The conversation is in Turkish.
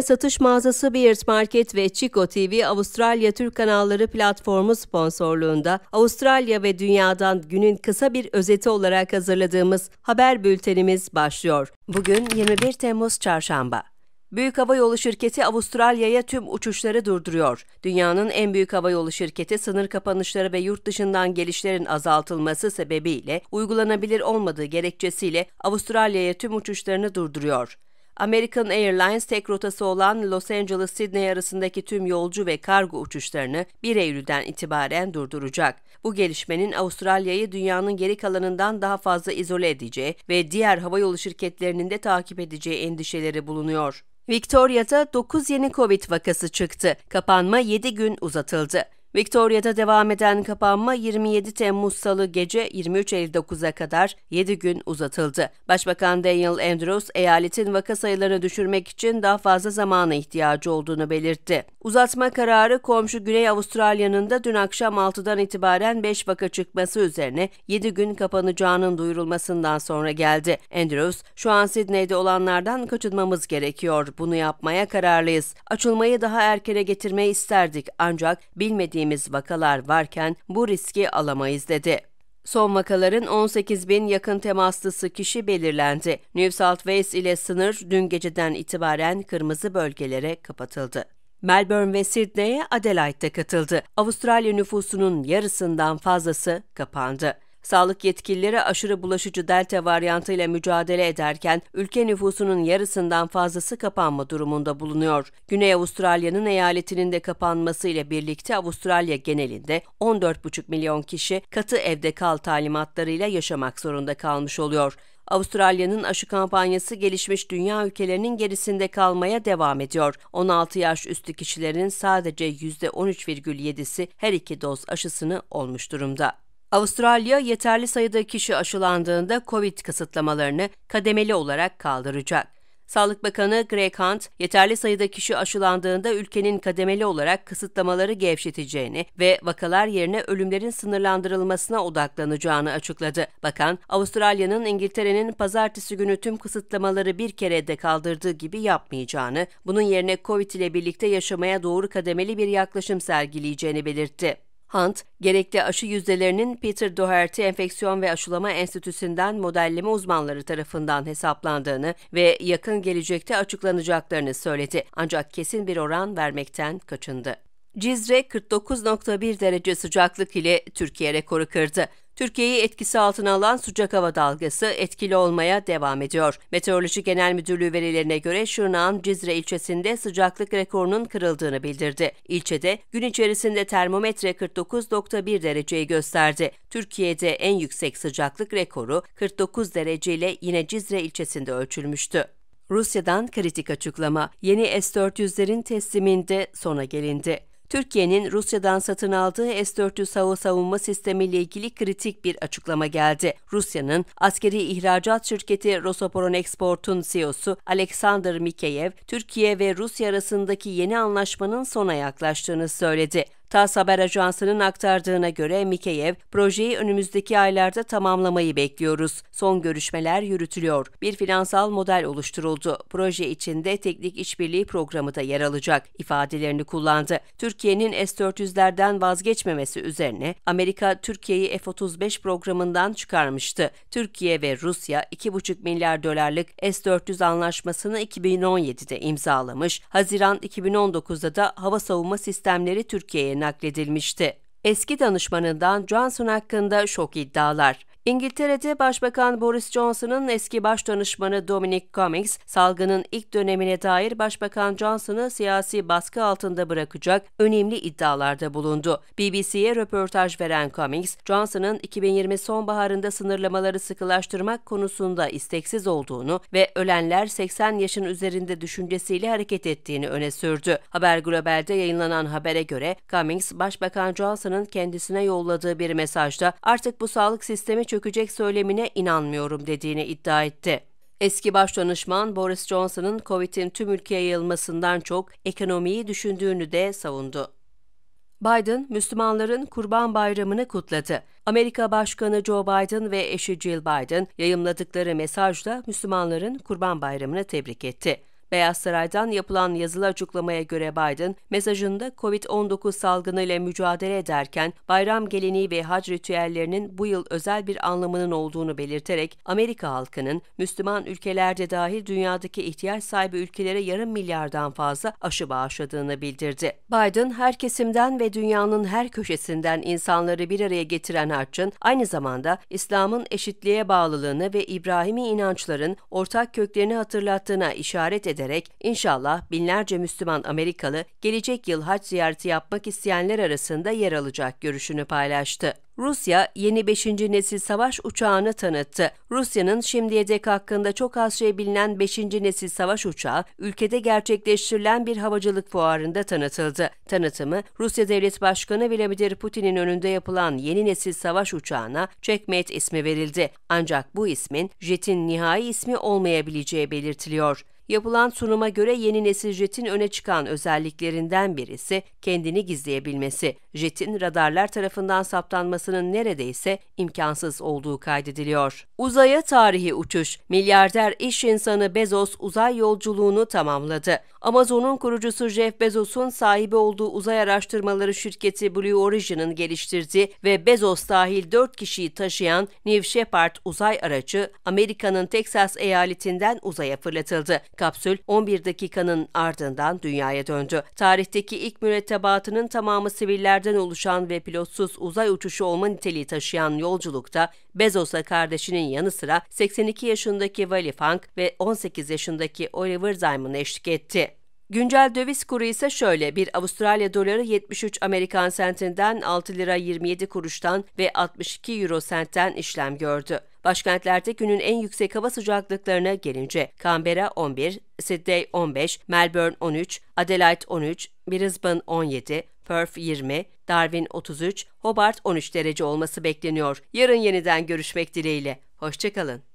Online satış mağazası Beard Market ve Chico TV Avustralya Türk kanalları platformu sponsorluğunda Avustralya ve dünyadan günün kısa bir özeti olarak hazırladığımız haber bültenimiz başlıyor. Bugün 21 Temmuz Çarşamba. Büyük Hava Yolu Şirketi Avustralya'ya tüm uçuşları durduruyor. Dünyanın en büyük hava yolu şirketi sınır kapanışları ve yurt dışından gelişlerin azaltılması sebebiyle uygulanabilir olmadığı gerekçesiyle Avustralya'ya tüm uçuşlarını durduruyor. American Airlines tek rotası olan Los Angeles-Sydney arasındaki tüm yolcu ve kargo uçuşlarını 1 Eylül'den itibaren durduracak. Bu gelişmenin Avustralya'yı dünyanın geri kalanından daha fazla izole edeceği ve diğer havayolu şirketlerinin de takip edeceği endişeleri bulunuyor. Victoria'da 9 yeni Covid vakası çıktı. Kapanma 7 gün uzatıldı. Victoria'da devam eden kapanma 27 Temmuz Salı gece 23.59'a kadar 7 gün uzatıldı. Başbakan Daniel Andrews, eyaletin vaka sayılarını düşürmek için daha fazla zamana ihtiyacı olduğunu belirtti. Uzatma kararı komşu Güney Avustralya'nın da dün akşam 6'dan itibaren 5 vaka çıkması üzerine 7 gün kapanacağının duyurulmasından sonra geldi. Andrews, şu an Sydney'de olanlardan kaçınmamız gerekiyor. Bunu yapmaya kararlıyız. Açılmayı daha erkene getirmeyi isterdik ancak bilmediğimiz kaybettiğimiz vakalar varken bu riski alamayız dedi. Son vakaların 18 bin yakın temaslısı kişi belirlendi. New South Wales ile sınır dün geceden itibaren kırmızı bölgelere kapatıldı. Melbourne ve Sydney'e Adelaide'de katıldı. Avustralya nüfusunun yarısından fazlası kapandı. Sağlık yetkilileri aşırı bulaşıcı delta varyantıyla mücadele ederken ülke nüfusunun yarısından fazlası kapanma durumunda bulunuyor. Güney Avustralya'nın eyaletinin de kapanması ile birlikte Avustralya genelinde 14,5 milyon kişi katı evde kal talimatlarıyla yaşamak zorunda kalmış oluyor. Avustralya'nın aşı kampanyası gelişmiş dünya ülkelerinin gerisinde kalmaya devam ediyor. 16 yaş üstü kişilerin sadece %13,7'si her iki doz aşısını olmuş durumda. Avustralya yeterli sayıda kişi aşılandığında COVID kısıtlamalarını kademeli olarak kaldıracak. Sağlık Bakanı Greg Hunt, yeterli sayıda kişi aşılandığında ülkenin kademeli olarak kısıtlamaları gevşeteceğini ve vakalar yerine ölümlerin sınırlandırılmasına odaklanacağını açıkladı. Bakan, Avustralya'nın İngiltere'nin pazartesi günü tüm kısıtlamaları bir kere de kaldırdığı gibi yapmayacağını, bunun yerine COVID ile birlikte yaşamaya doğru kademeli bir yaklaşım sergileyeceğini belirtti. Hunt, gerekli aşı yüzdelerinin Peter Doherty Enfeksiyon ve Aşılama Enstitüsü'nden modelleme uzmanları tarafından hesaplandığını ve yakın gelecekte açıklanacaklarını söyledi. Ancak kesin bir oran vermekten kaçındı. Cizre 49.1 derece sıcaklık ile Türkiye rekoru kırdı. Türkiye'yi etkisi altına alan sıcak hava dalgası etkili olmaya devam ediyor. Meteoroloji Genel Müdürlüğü verilerine göre Şırnak'ın Cizre ilçesinde sıcaklık rekorunun kırıldığını bildirdi. İlçede gün içerisinde termometre 49.1 dereceyi gösterdi. Türkiye'de en yüksek sıcaklık rekoru 49 dereceyle yine Cizre ilçesinde ölçülmüştü. Rusya'dan kritik açıklama. Yeni S-400'lerin tesliminde sona gelindi. Türkiye'nin Rusya'dan satın aldığı S-400 hava savunma sistemiyle ilgili kritik bir açıklama geldi. Rusya'nın askeri ihracat şirketi Rosoboron Export'un CEO'su Alexander Mikeyev, Türkiye ve Rusya arasındaki yeni anlaşmanın sona yaklaştığını söyledi. Tas Haber Ajansı'nın aktardığına göre Mikeyev, projeyi önümüzdeki aylarda tamamlamayı bekliyoruz. Son görüşmeler yürütülüyor. Bir finansal model oluşturuldu. Proje içinde teknik işbirliği programı da yer alacak ifadelerini kullandı. Türkiye'nin S-400'lerden vazgeçmemesi üzerine Amerika Türkiye'yi F-35 programından çıkarmıştı. Türkiye ve Rusya 2,5 milyar dolarlık S-400 anlaşmasını 2017'de imzalamış. Haziran 2019'da da hava savunma sistemleri Türkiye'ye nakledilmişti. Eski danışmanından Johnson hakkında şok iddialar. İngiltere'de Başbakan Boris Johnson'ın eski baş danışmanı Dominic Cummings, salgının ilk dönemine dair Başbakan Johnson'ı siyasi baskı altında bırakacak önemli iddialarda bulundu. BBC'ye röportaj veren Cummings, Johnson'ın 2020 sonbaharında sınırlamaları sıkılaştırmak konusunda isteksiz olduğunu ve ölenler 80 yaşın üzerinde düşüncesiyle hareket ettiğini öne sürdü. Haber Global'de yayınlanan habere göre Cummings, Başbakan Johnson'ın kendisine yolladığı bir mesajda artık bu sağlık sistemi çökecek dökecek söylemine inanmıyorum dediğini iddia etti. Eski başdanışman Boris Johnson'ın COVID'in tüm ülkeye yayılmasından çok ekonomiyi düşündüğünü de savundu. Biden, Müslümanların Kurban Bayramı'nı kutladı. Amerika Başkanı Joe Biden ve eşi Jill Biden yayımladıkları mesajla Müslümanların Kurban Bayramı'nı tebrik etti. Beyaz Saray'dan yapılan yazılı açıklamaya göre Biden, mesajında COVID-19 salgını ile mücadele ederken bayram geleneği ve hac ritüellerinin bu yıl özel bir anlamının olduğunu belirterek Amerika halkının Müslüman ülkelerde dahil dünyadaki ihtiyaç sahibi ülkelere yarım milyardan fazla aşı bağışladığını bildirdi. Biden, her kesimden ve dünyanın her köşesinden insanları bir araya getiren haccın aynı zamanda İslam'ın eşitliğe bağlılığını ve İbrahimi inançların ortak köklerini hatırlattığına işaret eden ederek inşallah binlerce Müslüman Amerikalı gelecek yıl hac ziyareti yapmak isteyenler arasında yer alacak görüşünü paylaştı. Rusya yeni 5. nesil savaş uçağını tanıttı. Rusya'nın şimdiye dek hakkında çok az şey bilinen 5. nesil savaş uçağı ülkede gerçekleştirilen bir havacılık fuarında tanıtıldı. Tanıtımı Rusya Devlet Başkanı Vladimir Putin'in önünde yapılan yeni nesil savaş uçağına Checkmate ismi verildi. Ancak bu ismin jetin nihai ismi olmayabileceği belirtiliyor. Yapılan sunuma göre yeni nesil jetin öne çıkan özelliklerinden birisi kendini gizleyebilmesi. Jetin radarlar tarafından saptanmasının neredeyse imkansız olduğu kaydediliyor. Uzaya tarihi uçuş, milyarder iş insanı Bezos uzay yolculuğunu tamamladı. Amazon'un kurucusu Jeff Bezos'un sahibi olduğu uzay araştırmaları şirketi Blue Origin'ın geliştirdiği ve Bezos dahil 4 kişiyi taşıyan New Shepard uzay aracı Amerika'nın Texas eyaletinden uzaya fırlatıldı kapsül 11 dakikanın ardından dünyaya döndü. Tarihteki ilk mürettebatının tamamı sivillerden oluşan ve pilotsuz uzay uçuşu olma niteliği taşıyan yolculukta Bezos'a kardeşinin yanı sıra 82 yaşındaki Wally Funk ve 18 yaşındaki Oliver Zeimann'a eşlik etti. Güncel döviz kuru ise şöyle. Bir Avustralya doları 73 Amerikan sentinden 6 lira 27 kuruştan ve 62 euro sentten işlem gördü. Başkentlerde günün en yüksek hava sıcaklıklarına gelince Canberra 11, Sydney 15, Melbourne 13, Adelaide 13, Brisbane 17, Perth 20, Darwin 33, Hobart 13 derece olması bekleniyor. Yarın yeniden görüşmek dileğiyle. Hoşçakalın.